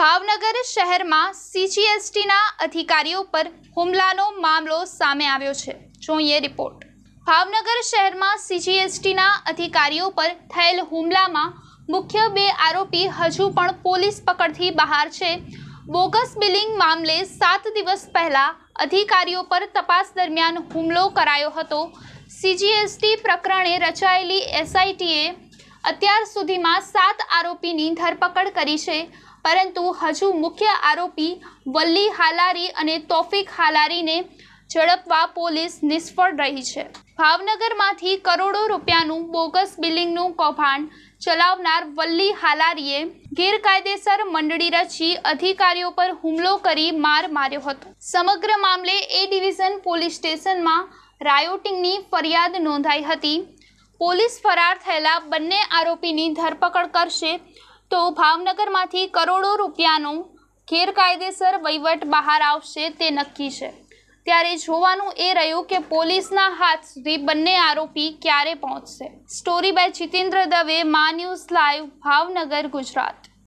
ભાવનગર શહેરમાં સીજીએસટીના અધિકારીઓ પર હુમલાનો મામલો સામે આવ્યો છે જોઈએ રિપોર્ટ ભાવનગર શહેરમાં સીજીએસટીના અધિકારીઓ પર થયેલ હુમલામાં મુખ્ય બે આરોપી હજુ પણ પોલીસ પકડથી બહાર છે બોગસ બિલિંગ મામલે સાત દિવસ પહેલાં અધિકારીઓ પર તપાસ દરમિયાન હુમલો કરાયો હતો સીજીએસટી પ્રકરણે રચાયેલી એસઆઈટીએ અત્યાર સુધીમાં સાત આરોપીની ધરપકડ કરી છે પરંતુ હજુ મુખ્ય આરોપી વલ્લી હાલારી અને તોફિક હાલારીને ઝડપવા પોલીસ નિષ્ફળ રહી છે ભાવનગરમાંથી કરોડો રૂપિયાનું બોગસ બિલિંગનું કૌભાંડ ચલાવનાર વલ્લી હાલારીએ ગેરકાયદેસર મંડળી રચી અધિકારીઓ પર હુમલો કરી માર માર્યો હતો સમગ્ર મામલે એ ડિવિઝન પોલીસ સ્ટેશનમાં રાયોટિંગની ફરિયાદ નોંધાઈ હતી પોલીસ ફરાર થયેલા બંને આરોપીની ધરપકડ કરશે તો ભાવનગરમાંથી કરોડો રૂપિયાનો ગેરકાયદેસર વહીવટ બહાર આવશે તે નક્કી છે ત્યારે જોવાનું એ રહ્યું કે પોલીસના હાથ સુધી બંને આરોપી ક્યારે પહોંચશે સ્ટોરી બાય જીતેન્દ્ર દવે મા ન્યૂઝ લાઈવ ભાવનગર ગુજરાત